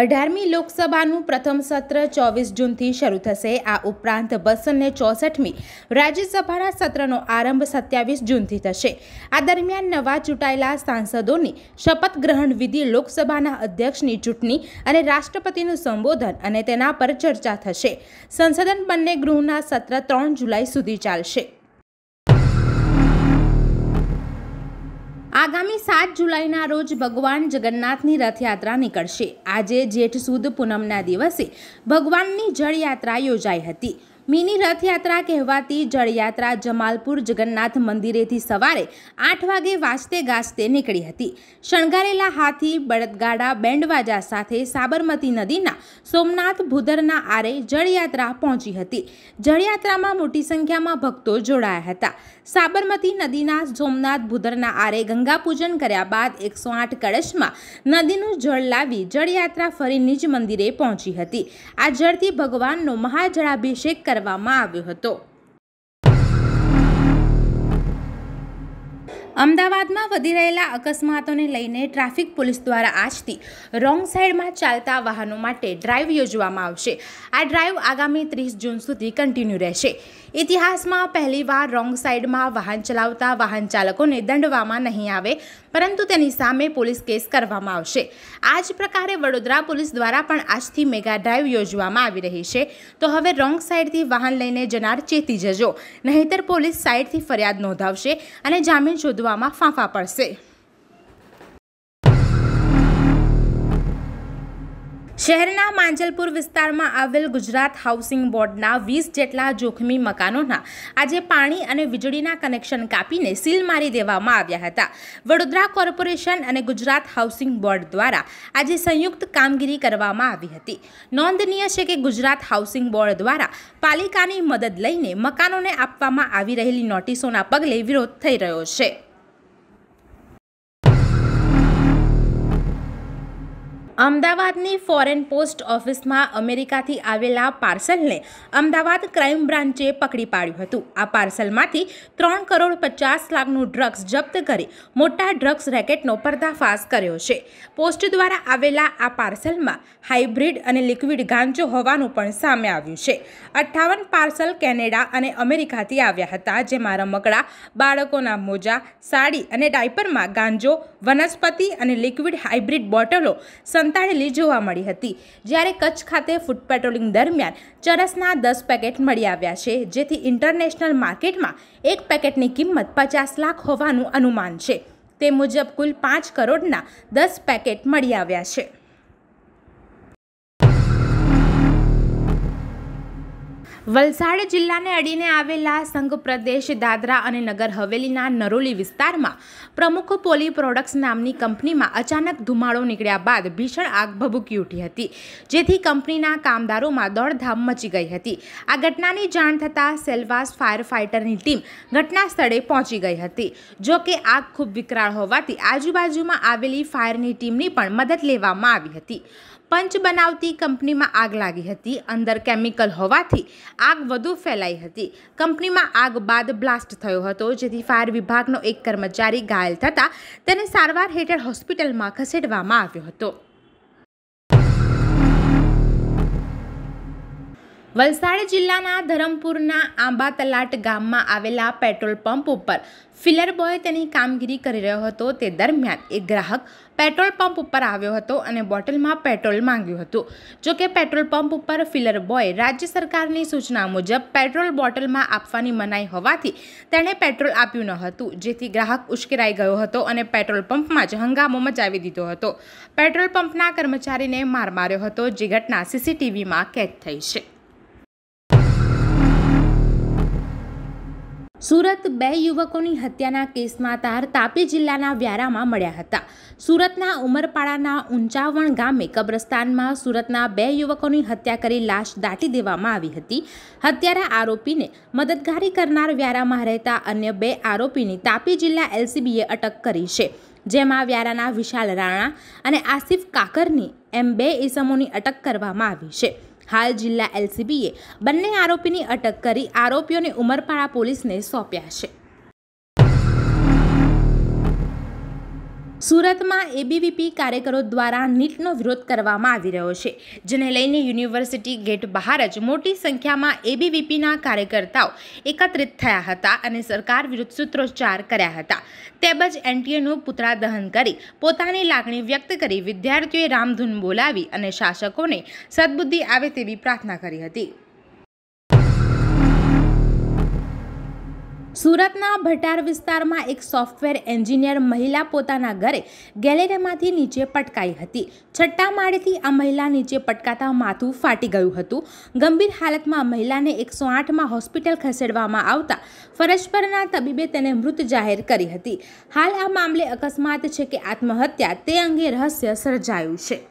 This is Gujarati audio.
અઢારમી લોકસભાનું પ્રથમ સત્ર ચોવીસ જૂનથી શરૂ થશે આ ઉપરાંત બસોને ચોસઠમી રાજ્યસભાના સત્રનો આરંભ સત્યાવીસ જૂનથી થશે આ દરમિયાન નવા ચૂંટાયેલા સાંસદોની શપથ ગ્રહણ વિધિ લોકસભાના અધ્યક્ષની ચૂંટણી અને રાષ્ટ્રપતિનું સંબોધન અને તેના પર ચર્ચા થશે સંસદન બંને ગૃહના સત્ર ત્રણ જુલાઈ સુધી ચાલશે આગામી સાત જુલાઈના રોજ ભગવાન જગન્નાથની રથયાત્રા નીકળશે આજે જેઠ સુદ પૂનમના દિવસે ભગવાનની જળયાત્રા યોજાઈ હતી મિની રથયાત્રા કહેવાતી જળયાત્રા જમાલપુર જગન્નાથ મંદિરેથી સવારે આઠ વાગે વાસતે ગાજતે નીકળી હતી શણગારેલા હાથી બળદગાડા બેન્ડવાજા સાથે સાબરમતી નદીના સોમનાથ ભૂદરના આરે જળયાત્રા પહોંચી હતી જળયાત્રામાં મોટી સંખ્યામાં ભક્તો જોડાયા હતા સાબરમતી નદીના સોમનાથ ભૂદરના આરે ગંગાપૂજન કર્યા બાદ એકસો આઠ કળશમાં નદીનું જળ લાવી જળયાત્રા ફરી નિજ મંદિરે પહોંચી હતી આ જળથી ભગવાનનો મહાજળાભિષેક કરવામાં આવ્યો હતો અમદાવાદમાં વધી રહેલા અકસ્માતોને લઈને ટ્રાફિક પોલીસ દ્વારા આજથી રોંગ સાઈડમાં ચાલતા વાહનો માટે ડ્રાઈવ યોજવામાં આવશે આ ડ્રાઈવ આગામી ત્રીસ જૂન સુધી કન્ટિન્યુ રહેશે ઇતિહાસમાં પહેલીવાર રોંગ સાઈડમાં વાહન ચલાવતા વાહન ચાલકોને દંડવામાં નહીં આવે પરંતુ તેની સામે પોલીસ કેસ કરવામાં આવશે આ જ પ્રકારે વડોદરા પોલીસ દ્વારા પણ આજથી મેગા ડ્રાઈવ યોજવામાં આવી રહી છે તો હવે રોંગ સાઈડથી વાહન લઈને જનાર ચેતી જજો નહીતર પોલીસ સાઈડથી ફરિયાદ નોંધાવશે અને જામીન શોધવા ખોદવામાં ફાંફા પડશે શહેરના માંજલપુર વિસ્તારમાં આવેલ ગુજરાત હાઉસિંગ બોર્ડના વીસ જેટલા જોખમી મકાનોના આજે પાણી અને વીજળીના કનેક્શન કાપીને સીલ મારી દેવામાં આવ્યા હતા વડોદરા કોર્પોરેશન અને ગુજરાત હાઉસિંગ બોર્ડ દ્વારા આજે સંયુક્ત કામગીરી કરવામાં આવી હતી નોંધનીય છે કે ગુજરાત હાઉસિંગ બોર્ડ દ્વારા પાલિકાની મદદ લઈને મકાનોને આપવામાં આવી રહેલી નોટિસોના પગલે વિરોધ થઈ રહ્યો છે અમદાવાદની ફોરેન પોસ્ટ ઓફિસમાં અમેરિકાથી આવેલા પાર્સલને અમદાવાદ ક્રાઇમ બ્રાન્ચે પકડી પાડ્યું હતું આ પાર્સલમાંથી ત્રણ કરોડ પચાસ લાખનું ડ્રગ્સ જપ્ત કરી મોટા ડ્રગ્સ રેકેટનો પર્દાફાશ કર્યો છે પોસ્ટ દ્વારા આવેલા આ પાર્સલમાં હાઇબ્રિડ અને લિક્વિડ ગાંજો હોવાનું પણ સામે આવ્યું છે અઠ્ઠાવન પાર્સલ કેનેડા અને અમેરિકાથી આવ્યા હતા જેમાં રમકડા બાળકોના મોજા સાડી અને ડાયપરમાં ગાંજો વનસ્પતિ અને લિક્વિડ હાઇબ્રિડ બોટલો સંતાડેલી જોવા મળી હતી જ્યારે કચ્છ ખાતે ફૂડ પેટ્રોલિંગ દરમિયાન ચરસના દસ પેકેટ મળી આવ્યા છે જેથી ઇન્ટરનેશનલ માર્કેટમાં એક પેકેટની કિંમત પચાસ લાખ હોવાનું અનુમાન છે તે મુજબ કુલ પાંચ કરોડના દસ પેકેટ મળી આવ્યા છે વલસાડ જિલ્લાને અડીને આવેલા સંઘ પ્રદેશ દાદરા અને નગર હવેલીના નરોલી વિસ્તારમાં પ્રમુખ પોલી પ્રોડક્ટ્સ નામની કંપનીમાં અચાનક ધુમાડો નીકળ્યા બાદ ભીષણ આગ ભભૂકી ઉઠી હતી જેથી કંપનીના કામદારોમાં દોડધામ મચી ગઈ હતી આ ઘટનાની જાણ થતાં સેલવાસ ફાયર ફાઇટરની ટીમ ઘટના સ્થળે પહોંચી ગઈ હતી જોકે આગ ખૂબ વિકરાળ હોવાથી આજુબાજુમાં આવેલી ફાયરની ટીમની પણ મદદ લેવામાં આવી હતી પંચ બનાવતી કંપનીમાં આગ લાગી હતી અંદર કેમિકલ હોવાથી આગ વધુ ફેલાઈ હતી કંપનીમાં આગ બાદ બ્લાસ્ટ થયો હતો જેથી ફાયર વિભાગનો એક કર્મચારી ઘાયલ થતાં તેને સારવાર હેઠળ હોસ્પિટલમાં ખસેડવામાં આવ્યો હતો વલસાડ જિલ્લાના ધરમપુરના આંબા તલાટ ગામમાં આવેલા પેટ્રોલ પંપ ઉપર ફિલર બોય તેની કામગીરી કરી રહ્યો હતો તે દરમિયાન એક ગ્રાહક પેટ્રોલ પંપ ઉપર આવ્યો હતો અને બોટલમાં પેટ્રોલ માંગ્યું હતું જો કે પેટ્રોલ પંપ ઉપર ફિલર બોય રાજ્ય સરકારની સૂચના મુજબ પેટ્રોલ બોટલમાં આપવાની મનાઈ હોવાથી તેણે પેટ્રોલ આપ્યું ન હતું જેથી ગ્રાહક ઉશ્કેરાઈ ગયો હતો અને પેટ્રોલ પંપમાં જ હંગામો મચાવી દીધો હતો પેટ્રોલ પંપના કર્મચારીને માર માર્યો હતો જે ઘટના સીસીટીવીમાં કેદ થઈ છે સુરત બે યુવકોની હત્યાના કેસમાં તાર તાપી જિલ્લાના વ્યારામાં મળ્યા હતા સુરતના ઉમરપાડાના ઊંચાવણ ગામે કબ્રસ્તાનમાં સુરતના બે યુવકોની હત્યા કરી લાશ દાટી દેવામાં આવી હતી હત્યારા આરોપીને મદદગારી કરનાર વ્યારામાં રહેતા અન્ય બે આરોપીની તાપી જિલ્લા એલસીબીએ અટક કરી છે જેમાં વ્યારાના વિશાલ રાણા અને આસિફ કાકરની એમ બે ઇસમોની અટક કરવામાં આવી છે હાલ જિલ્લા એલસીબીએ બંને આરોપીની અટક કરી આરોપીઓને ઉમરપાડા પોલીસને સોંપ્યા છે સુરતમાં એબીવીપી કાર્યકરો દ્વારા નીટનો વિરોધ કરવામાં આવી રહ્યો છે જેને લઈને યુનિવર્સિટી ગેટ બહાર જ મોટી સંખ્યામાં એબીવીપીના કાર્યકર્તાઓ એકત્રિત થયા હતા અને સરકાર વિરુદ્ધ સૂત્રોચ્ચાર કર્યા હતા તેમજ એનટીએનું પુતળા દહન કરી પોતાની લાગણી વ્યક્ત કરી વિદ્યાર્થીઓએ રામધૂન બોલાવી અને શાસકોને સદબુદ્ધિ આવે તેવી પ્રાર્થના કરી હતી સુરતના ભટાર વિસ્તારમાં એક સોફ્ટવેર એન્જિનિયર મહિલા પોતાના ઘરે ગેલેરીમાંથી નીચે પટકાઈ હતી છઠ્ઠા માળેથી આ મહિલા નીચે પટકાતા માથું ફાટી ગયું હતું ગંભીર હાલતમાં મહિલાને એકસો આઠમાં હોસ્પિટલ ખસેડવામાં આવતા ફરજ પરના તબીબે તેને મૃત જાહેર કરી હતી હાલ આ મામલે અકસ્માત છે કે આત્મહત્યા તે અંગે રહસ્ય સર્જાયું છે